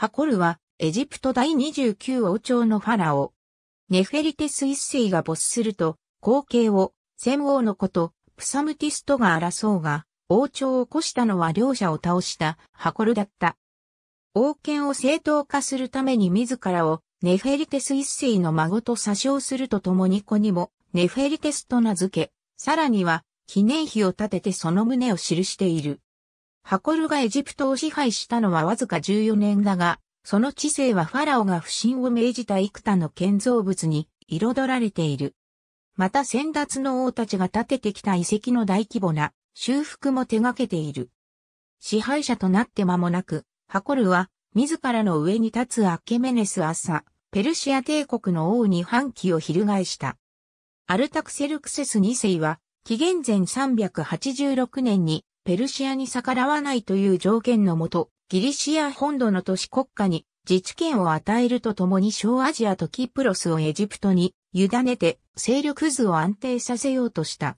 ハコルは、エジプト第29王朝のファラオ。ネフェリテス一世が没すると、後継を、戦王のこと、プサムティストが争うが、王朝を起こしたのは両者を倒したハコルだった。王権を正当化するために自らをネフェリテス一世の孫と詐称するとともに子にもネフェリテスと名付け、さらには記念碑を建ててその旨を記している。ハコルがエジプトを支配したのはわずか14年だが、その知性はファラオが不信を命じた幾多の建造物に彩られている。また先達の王たちが建ててきた遺跡の大規模な修復も手掛けている。支配者となって間もなく、ハコルは自らの上に立つアッケメネス朝、ペルシア帝国の王に反旗を翻した。アルタクセルクセス2世は、紀元前386年にペルシアに逆らわないという条件のもと、ギリシア本土の都市国家に自治権を与えるとともに小アジアとキプロスをエジプトに委ねて勢力図を安定させようとした。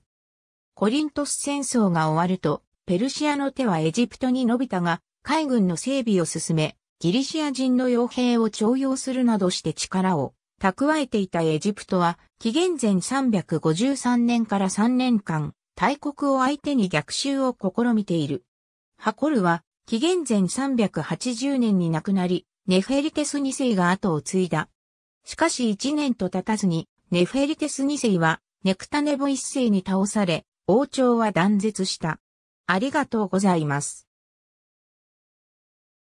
コリントス戦争が終わると、ペルシアの手はエジプトに伸びたが、海軍の整備を進め、ギリシア人の傭兵を徴用するなどして力を蓄えていたエジプトは、紀元前353年から3年間、大国を相手に逆襲を試みている。ハコルは、紀元前380年に亡くなり、ネフェリテス2世が後を継いだ。しかし1年と経たずに、ネフェリテス2世は、ネクタネボ1世に倒され、王朝は断絶した。ありがとうございます。